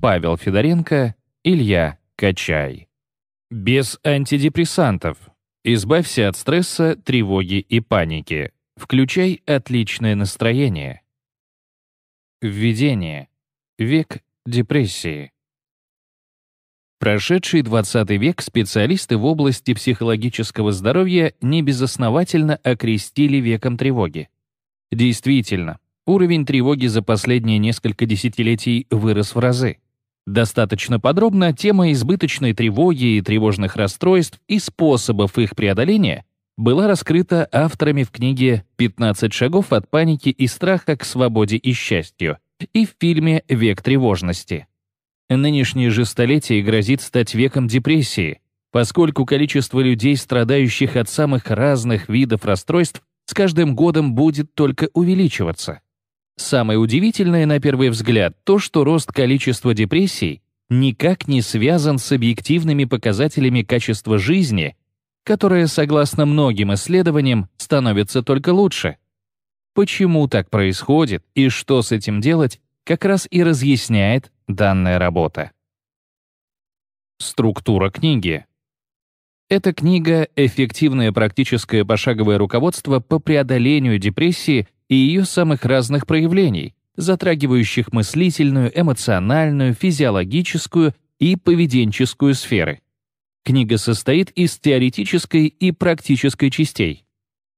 Павел Федоренко, Илья Качай. Без антидепрессантов. Избавься от стресса, тревоги и паники. Включай отличное настроение. Введение. Век депрессии. Прошедший 20 век специалисты в области психологического здоровья небезосновательно окрестили веком тревоги. Действительно, уровень тревоги за последние несколько десятилетий вырос в разы. Достаточно подробно тема избыточной тревоги и тревожных расстройств и способов их преодоления была раскрыта авторами в книге «15 шагов от паники и страха к свободе и счастью» и в фильме «Век тревожности». Нынешнее же столетие грозит стать веком депрессии, поскольку количество людей, страдающих от самых разных видов расстройств, с каждым годом будет только увеличиваться. Самое удивительное, на первый взгляд, то, что рост количества депрессий никак не связан с объективными показателями качества жизни, которое, согласно многим исследованиям, становится только лучше. Почему так происходит и что с этим делать, как раз и разъясняет данная работа. Структура книги. Эта книга — эффективное практическое пошаговое руководство по преодолению депрессии — и ее самых разных проявлений, затрагивающих мыслительную, эмоциональную, физиологическую и поведенческую сферы. Книга состоит из теоретической и практической частей.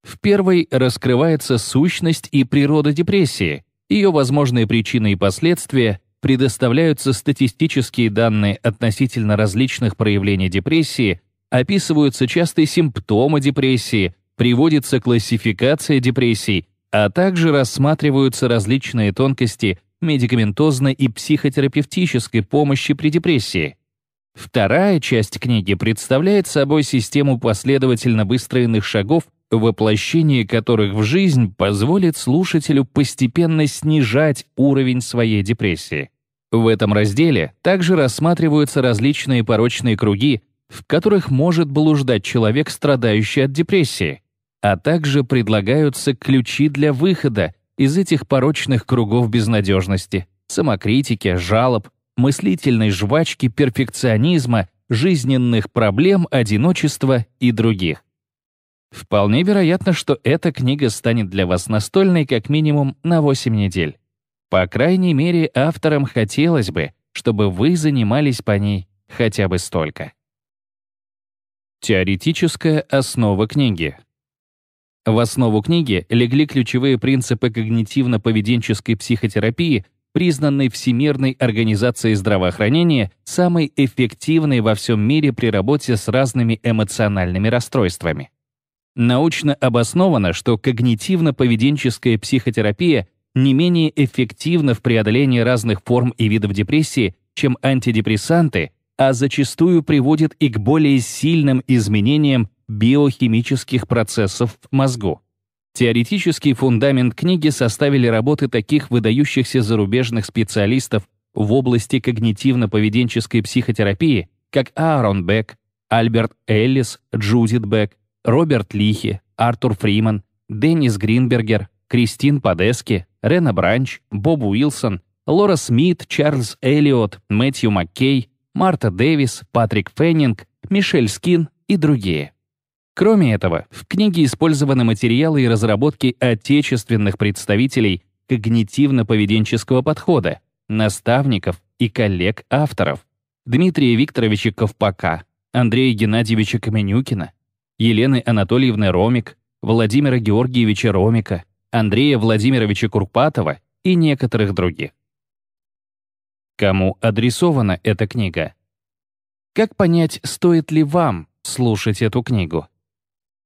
В первой раскрывается сущность и природа депрессии, ее возможные причины и последствия, предоставляются статистические данные относительно различных проявлений депрессии, описываются частые симптомы депрессии, приводится классификация депрессий а также рассматриваются различные тонкости медикаментозной и психотерапевтической помощи при депрессии. Вторая часть книги представляет собой систему последовательно выстроенных шагов, воплощение которых в жизнь позволит слушателю постепенно снижать уровень своей депрессии. В этом разделе также рассматриваются различные порочные круги, в которых может блуждать человек, страдающий от депрессии, а также предлагаются ключи для выхода из этих порочных кругов безнадежности, самокритики, жалоб, мыслительной жвачки, перфекционизма, жизненных проблем, одиночества и других. Вполне вероятно, что эта книга станет для вас настольной как минимум на 8 недель. По крайней мере, авторам хотелось бы, чтобы вы занимались по ней хотя бы столько. Теоретическая основа книги в основу книги легли ключевые принципы когнитивно-поведенческой психотерапии, признанной Всемирной организацией здравоохранения самой эффективной во всем мире при работе с разными эмоциональными расстройствами. Научно обосновано, что когнитивно-поведенческая психотерапия не менее эффективна в преодолении разных форм и видов депрессии, чем антидепрессанты, а зачастую приводит и к более сильным изменениям биохимических процессов в мозгу. Теоретический фундамент книги составили работы таких выдающихся зарубежных специалистов в области когнитивно-поведенческой психотерапии, как Аарон Бек, Альберт Эллис, Джудит Бек, Роберт Лихи, Артур Фриман, Деннис Гринбергер, Кристин Подески, Рена Бранч, Боб Уилсон, Лора Смит, Чарльз Эллиот, Мэтью Маккей, Марта Дэвис, Патрик Феннинг, Мишель Скин и другие. Кроме этого, в книге использованы материалы и разработки отечественных представителей когнитивно-поведенческого подхода, наставников и коллег-авторов Дмитрия Викторовича Ковпака, Андрея Геннадьевича Каменюкина, Елены Анатольевны Ромик, Владимира Георгиевича Ромика, Андрея Владимировича Курпатова и некоторых других. Кому адресована эта книга? Как понять, стоит ли вам слушать эту книгу?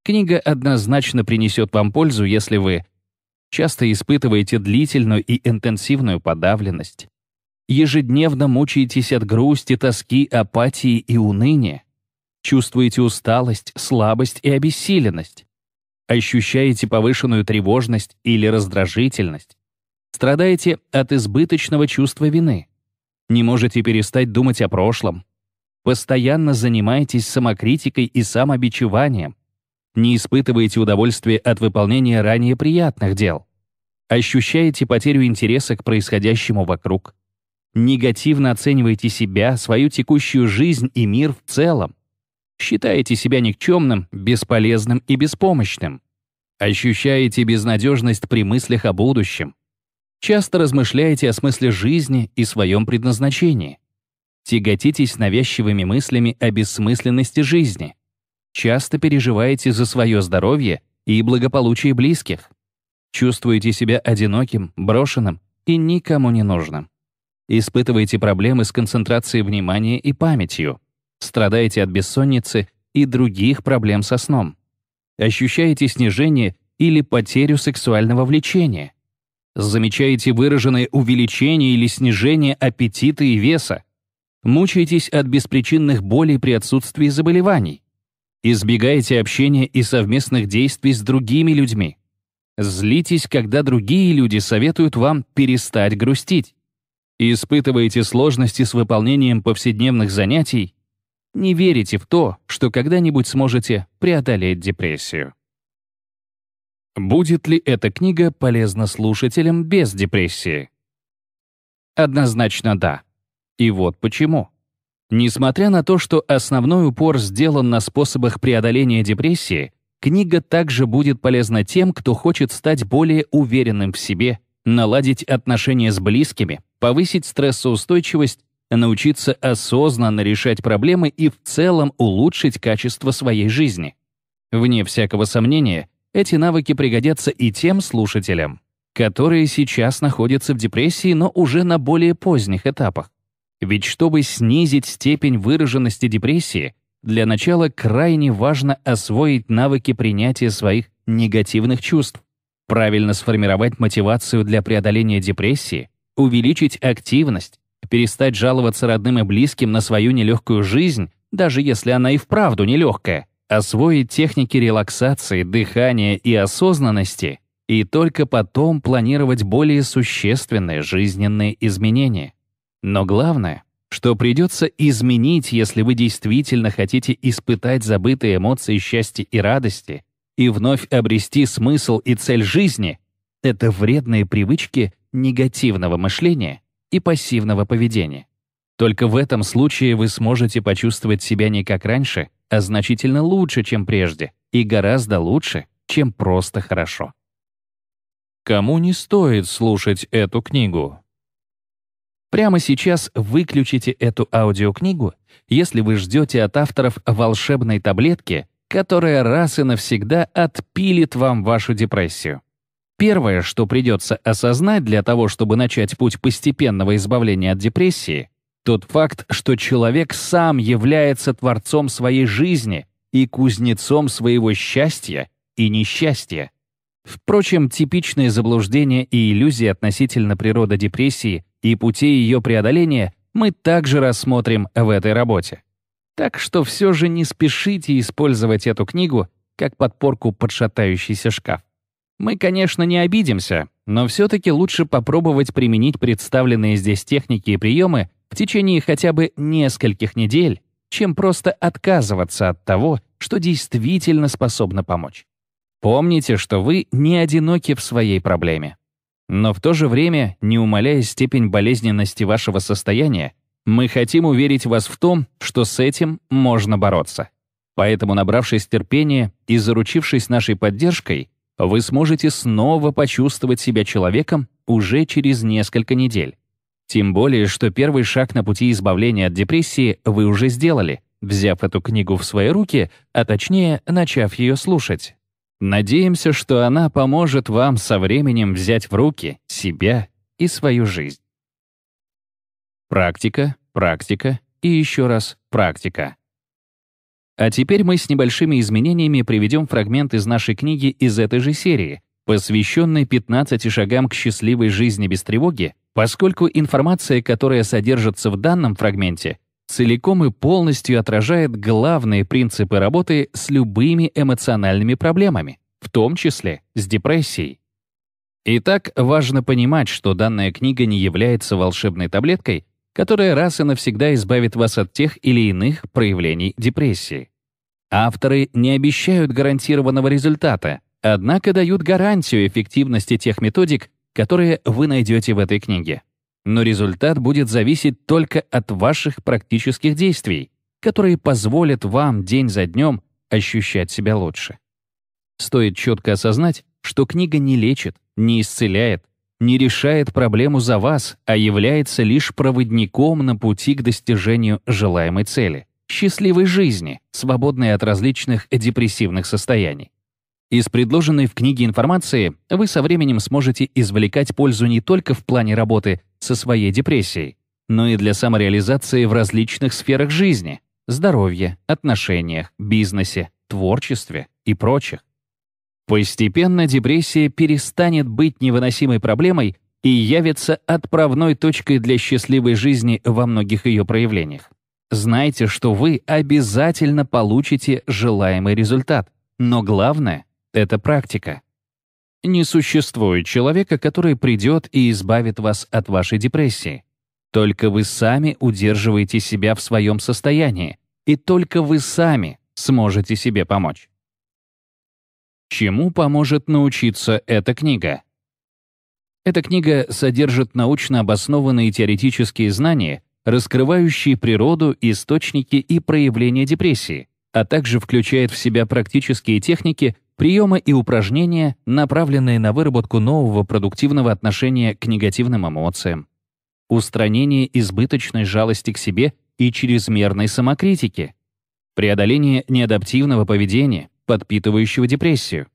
Книга однозначно принесет вам пользу, если вы часто испытываете длительную и интенсивную подавленность, ежедневно мучаетесь от грусти, тоски, апатии и уныния, чувствуете усталость, слабость и обессиленность, ощущаете повышенную тревожность или раздражительность, страдаете от избыточного чувства вины, не можете перестать думать о прошлом, постоянно занимаетесь самокритикой и самобичеванием, не испытываете удовольствия от выполнения ранее приятных дел. Ощущаете потерю интереса к происходящему вокруг. Негативно оцениваете себя, свою текущую жизнь и мир в целом. Считаете себя никчемным, бесполезным и беспомощным. Ощущаете безнадежность при мыслях о будущем. Часто размышляете о смысле жизни и своем предназначении. Тяготитесь навязчивыми мыслями о бессмысленности жизни часто переживаете за свое здоровье и благополучие близких. Чувствуете себя одиноким, брошенным и никому не нужным. Испытываете проблемы с концентрацией внимания и памятью. Страдаете от бессонницы и других проблем со сном. Ощущаете снижение или потерю сексуального влечения. Замечаете выраженное увеличение или снижение аппетита и веса. Мучаетесь от беспричинных болей при отсутствии заболеваний. Избегайте общения и совместных действий с другими людьми. Злитесь, когда другие люди советуют вам перестать грустить. Испытываете сложности с выполнением повседневных занятий. Не верите в то, что когда-нибудь сможете преодолеть депрессию. Будет ли эта книга полезна слушателям без депрессии? Однозначно да. И вот почему. Несмотря на то, что основной упор сделан на способах преодоления депрессии, книга также будет полезна тем, кто хочет стать более уверенным в себе, наладить отношения с близкими, повысить стрессоустойчивость, научиться осознанно решать проблемы и в целом улучшить качество своей жизни. Вне всякого сомнения, эти навыки пригодятся и тем слушателям, которые сейчас находятся в депрессии, но уже на более поздних этапах. Ведь чтобы снизить степень выраженности депрессии, для начала крайне важно освоить навыки принятия своих негативных чувств, правильно сформировать мотивацию для преодоления депрессии, увеличить активность, перестать жаловаться родным и близким на свою нелегкую жизнь, даже если она и вправду нелегкая, освоить техники релаксации, дыхания и осознанности, и только потом планировать более существенные жизненные изменения. Но главное, что придется изменить, если вы действительно хотите испытать забытые эмоции счастья и радости и вновь обрести смысл и цель жизни, это вредные привычки негативного мышления и пассивного поведения. Только в этом случае вы сможете почувствовать себя не как раньше, а значительно лучше, чем прежде, и гораздо лучше, чем просто хорошо. Кому не стоит слушать эту книгу? Прямо сейчас выключите эту аудиокнигу, если вы ждете от авторов волшебной таблетки, которая раз и навсегда отпилит вам вашу депрессию. Первое, что придется осознать для того, чтобы начать путь постепенного избавления от депрессии, тот факт, что человек сам является творцом своей жизни и кузнецом своего счастья и несчастья. Впрочем, типичные заблуждения и иллюзии относительно природы депрессии и пути ее преодоления мы также рассмотрим в этой работе. Так что все же не спешите использовать эту книгу как подпорку под шатающийся шкаф. Мы, конечно, не обидимся, но все-таки лучше попробовать применить представленные здесь техники и приемы в течение хотя бы нескольких недель, чем просто отказываться от того, что действительно способно помочь. Помните, что вы не одиноки в своей проблеме. Но в то же время, не умаляя степень болезненности вашего состояния, мы хотим уверить вас в том, что с этим можно бороться. Поэтому, набравшись терпения и заручившись нашей поддержкой, вы сможете снова почувствовать себя человеком уже через несколько недель. Тем более, что первый шаг на пути избавления от депрессии вы уже сделали, взяв эту книгу в свои руки, а точнее, начав ее слушать. Надеемся, что она поможет вам со временем взять в руки себя и свою жизнь. Практика, практика и еще раз практика. А теперь мы с небольшими изменениями приведем фрагмент из нашей книги из этой же серии, посвященной 15 шагам к счастливой жизни без тревоги, поскольку информация, которая содержится в данном фрагменте, целиком и полностью отражает главные принципы работы с любыми эмоциональными проблемами, в том числе с депрессией. Итак, важно понимать, что данная книга не является волшебной таблеткой, которая раз и навсегда избавит вас от тех или иных проявлений депрессии. Авторы не обещают гарантированного результата, однако дают гарантию эффективности тех методик, которые вы найдете в этой книге. Но результат будет зависеть только от ваших практических действий, которые позволят вам день за днем ощущать себя лучше. Стоит четко осознать, что книга не лечит, не исцеляет, не решает проблему за вас, а является лишь проводником на пути к достижению желаемой цели — счастливой жизни, свободной от различных депрессивных состояний. Из предложенной в книге информации вы со временем сможете извлекать пользу не только в плане работы со своей депрессией, но и для самореализации в различных сферах жизни – здоровье, отношениях, бизнесе, творчестве и прочих. Постепенно депрессия перестанет быть невыносимой проблемой и явится отправной точкой для счастливой жизни во многих ее проявлениях. Знайте, что вы обязательно получите желаемый результат. Но главное это практика. Не существует человека, который придет и избавит вас от вашей депрессии. Только вы сами удерживаете себя в своем состоянии, и только вы сами сможете себе помочь. Чему поможет научиться эта книга? Эта книга содержит научно обоснованные теоретические знания, раскрывающие природу, источники и проявления депрессии, а также включает в себя практические техники, приемы и упражнения, направленные на выработку нового продуктивного отношения к негативным эмоциям, устранение избыточной жалости к себе и чрезмерной самокритики, преодоление неадаптивного поведения, подпитывающего депрессию,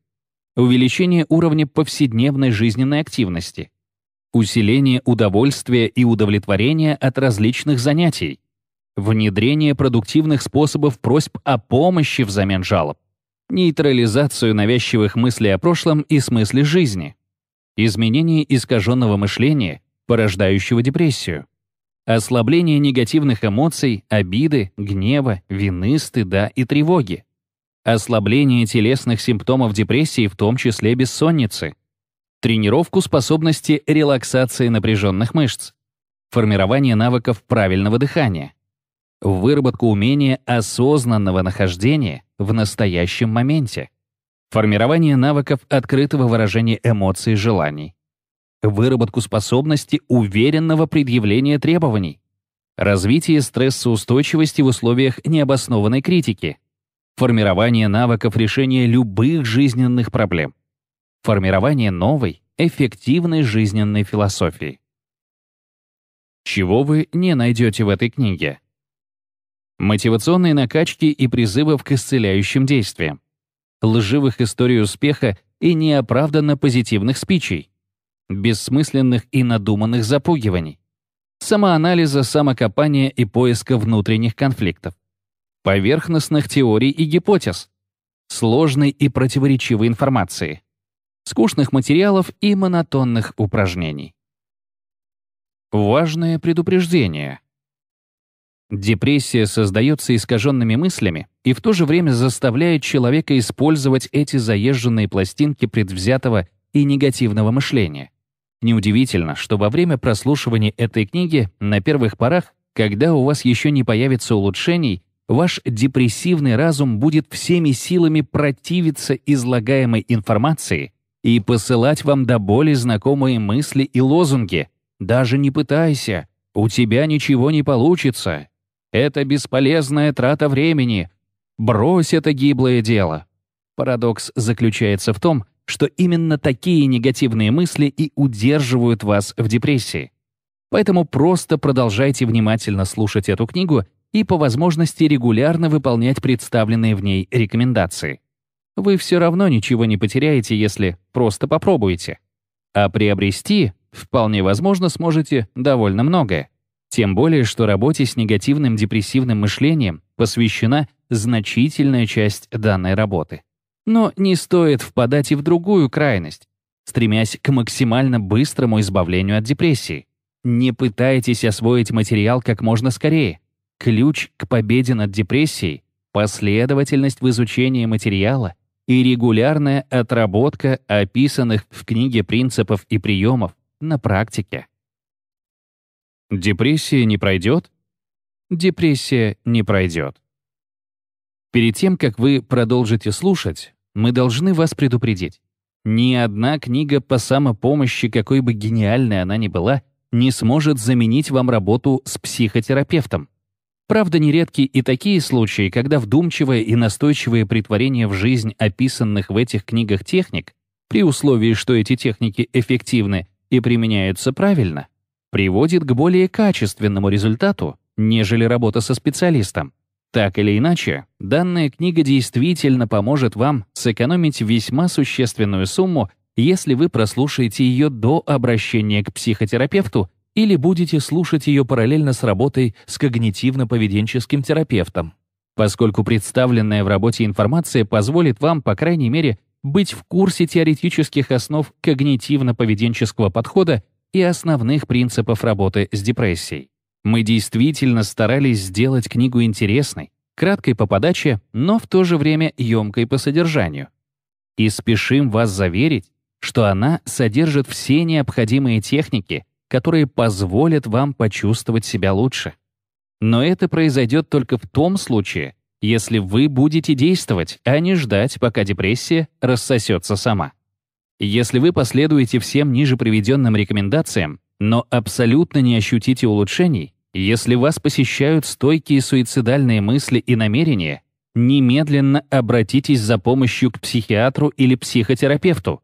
увеличение уровня повседневной жизненной активности, усиление удовольствия и удовлетворения от различных занятий, внедрение продуктивных способов просьб о помощи взамен жалоб, нейтрализацию навязчивых мыслей о прошлом и смысле жизни, изменение искаженного мышления, порождающего депрессию, ослабление негативных эмоций, обиды, гнева, вины, стыда и тревоги, ослабление телесных симптомов депрессии, в том числе бессонницы, тренировку способности релаксации напряженных мышц, формирование навыков правильного дыхания, в выработку умения осознанного нахождения в настоящем моменте, формирование навыков открытого выражения эмоций и желаний, выработку способности уверенного предъявления требований, развитие стрессоустойчивости в условиях необоснованной критики, формирование навыков решения любых жизненных проблем, формирование новой, эффективной жизненной философии. Чего вы не найдете в этой книге? мотивационной накачки и призывов к исцеляющим действиям, лживых историй успеха и неоправданно позитивных спичей, бессмысленных и надуманных запугиваний, самоанализа, самокопания и поиска внутренних конфликтов, поверхностных теорий и гипотез, сложной и противоречивой информации, скучных материалов и монотонных упражнений. Важное предупреждение — Депрессия создается искаженными мыслями и в то же время заставляет человека использовать эти заезженные пластинки предвзятого и негативного мышления. Неудивительно, что во время прослушивания этой книги на первых порах, когда у вас еще не появится улучшений, ваш депрессивный разум будет всеми силами противиться излагаемой информации и посылать вам до боли знакомые мысли и лозунги. «Даже не пытайся», «У тебя ничего не получится», это бесполезная трата времени. Брось это гиблое дело. Парадокс заключается в том, что именно такие негативные мысли и удерживают вас в депрессии. Поэтому просто продолжайте внимательно слушать эту книгу и по возможности регулярно выполнять представленные в ней рекомендации. Вы все равно ничего не потеряете, если просто попробуете. А приобрести, вполне возможно, сможете довольно многое. Тем более, что работе с негативным депрессивным мышлением посвящена значительная часть данной работы. Но не стоит впадать и в другую крайность, стремясь к максимально быстрому избавлению от депрессии. Не пытайтесь освоить материал как можно скорее. Ключ к победе над депрессией — последовательность в изучении материала и регулярная отработка описанных в книге принципов и приемов на практике. Депрессия не пройдет? Депрессия не пройдет. Перед тем, как вы продолжите слушать, мы должны вас предупредить. Ни одна книга по самопомощи, какой бы гениальной она ни была, не сможет заменить вам работу с психотерапевтом. Правда, нередки и такие случаи, когда вдумчивое и настойчивое притворение в жизнь описанных в этих книгах техник, при условии, что эти техники эффективны и применяются правильно, приводит к более качественному результату, нежели работа со специалистом. Так или иначе, данная книга действительно поможет вам сэкономить весьма существенную сумму, если вы прослушаете ее до обращения к психотерапевту или будете слушать ее параллельно с работой с когнитивно-поведенческим терапевтом. Поскольку представленная в работе информация позволит вам, по крайней мере, быть в курсе теоретических основ когнитивно-поведенческого подхода и основных принципов работы с депрессией. Мы действительно старались сделать книгу интересной, краткой по подаче, но в то же время емкой по содержанию. И спешим вас заверить, что она содержит все необходимые техники, которые позволят вам почувствовать себя лучше. Но это произойдет только в том случае, если вы будете действовать, а не ждать, пока депрессия рассосется сама. Если вы последуете всем ниже приведенным рекомендациям, но абсолютно не ощутите улучшений, если вас посещают стойкие суицидальные мысли и намерения, немедленно обратитесь за помощью к психиатру или психотерапевту.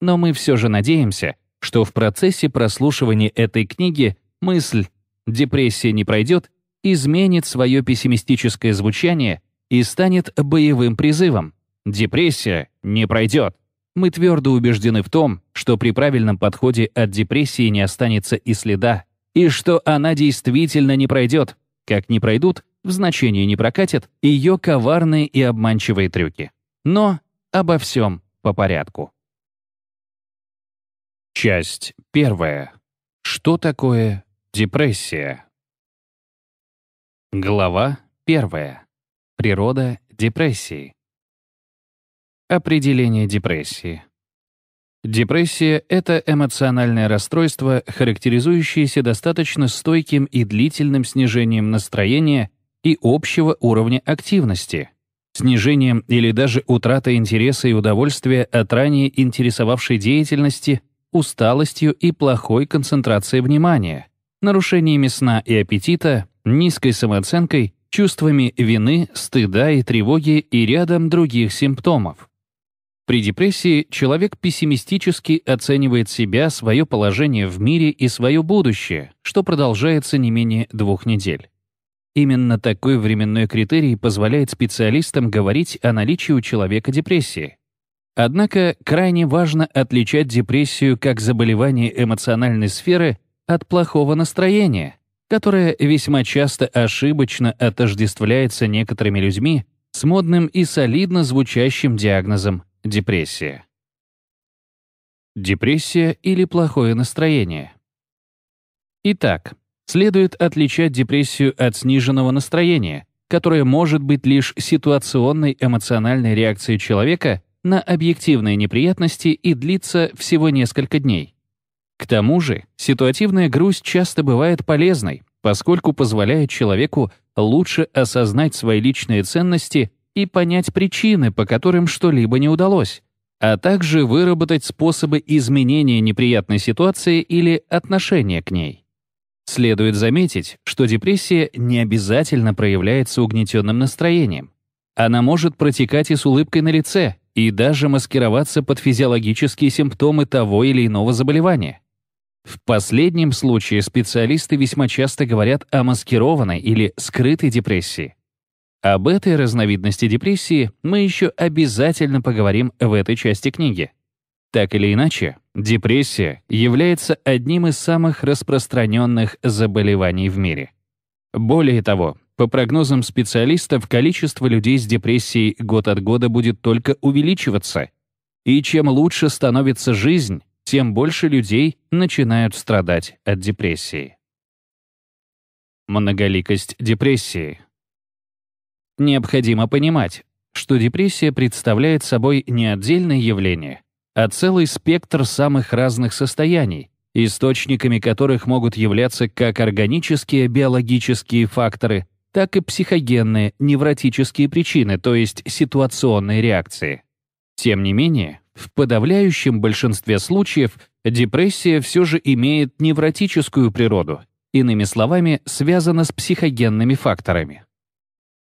Но мы все же надеемся, что в процессе прослушивания этой книги мысль «депрессия не пройдет» изменит свое пессимистическое звучание и станет боевым призывом «депрессия не пройдет». Мы твердо убеждены в том, что при правильном подходе от депрессии не останется и следа, и что она действительно не пройдет, как не пройдут, в значении не прокатят ее коварные и обманчивые трюки. Но обо всем по порядку. Часть первая. Что такое депрессия? Глава первая. Природа депрессии. Определение депрессии. Депрессия — это эмоциональное расстройство, характеризующееся достаточно стойким и длительным снижением настроения и общего уровня активности, снижением или даже утратой интереса и удовольствия от ранее интересовавшей деятельности, усталостью и плохой концентрацией внимания, нарушениями сна и аппетита, низкой самооценкой, чувствами вины, стыда и тревоги и рядом других симптомов. При депрессии человек пессимистически оценивает себя, свое положение в мире и свое будущее, что продолжается не менее двух недель. Именно такой временной критерий позволяет специалистам говорить о наличии у человека депрессии. Однако крайне важно отличать депрессию как заболевание эмоциональной сферы от плохого настроения, которое весьма часто ошибочно отождествляется некоторыми людьми с модным и солидно звучащим диагнозом Депрессия. Депрессия или плохое настроение. Итак, следует отличать депрессию от сниженного настроения, которое может быть лишь ситуационной эмоциональной реакцией человека на объективные неприятности и длится всего несколько дней. К тому же, ситуативная грусть часто бывает полезной, поскольку позволяет человеку лучше осознать свои личные ценности и понять причины, по которым что-либо не удалось, а также выработать способы изменения неприятной ситуации или отношения к ней. Следует заметить, что депрессия не обязательно проявляется угнетенным настроением. Она может протекать и с улыбкой на лице, и даже маскироваться под физиологические симптомы того или иного заболевания. В последнем случае специалисты весьма часто говорят о маскированной или скрытой депрессии. Об этой разновидности депрессии мы еще обязательно поговорим в этой части книги. Так или иначе, депрессия является одним из самых распространенных заболеваний в мире. Более того, по прогнозам специалистов, количество людей с депрессией год от года будет только увеличиваться. И чем лучше становится жизнь, тем больше людей начинают страдать от депрессии. Многоликость депрессии Необходимо понимать, что депрессия представляет собой не отдельное явление, а целый спектр самых разных состояний, источниками которых могут являться как органические биологические факторы, так и психогенные невротические причины, то есть ситуационные реакции. Тем не менее, в подавляющем большинстве случаев депрессия все же имеет невротическую природу, иными словами, связана с психогенными факторами.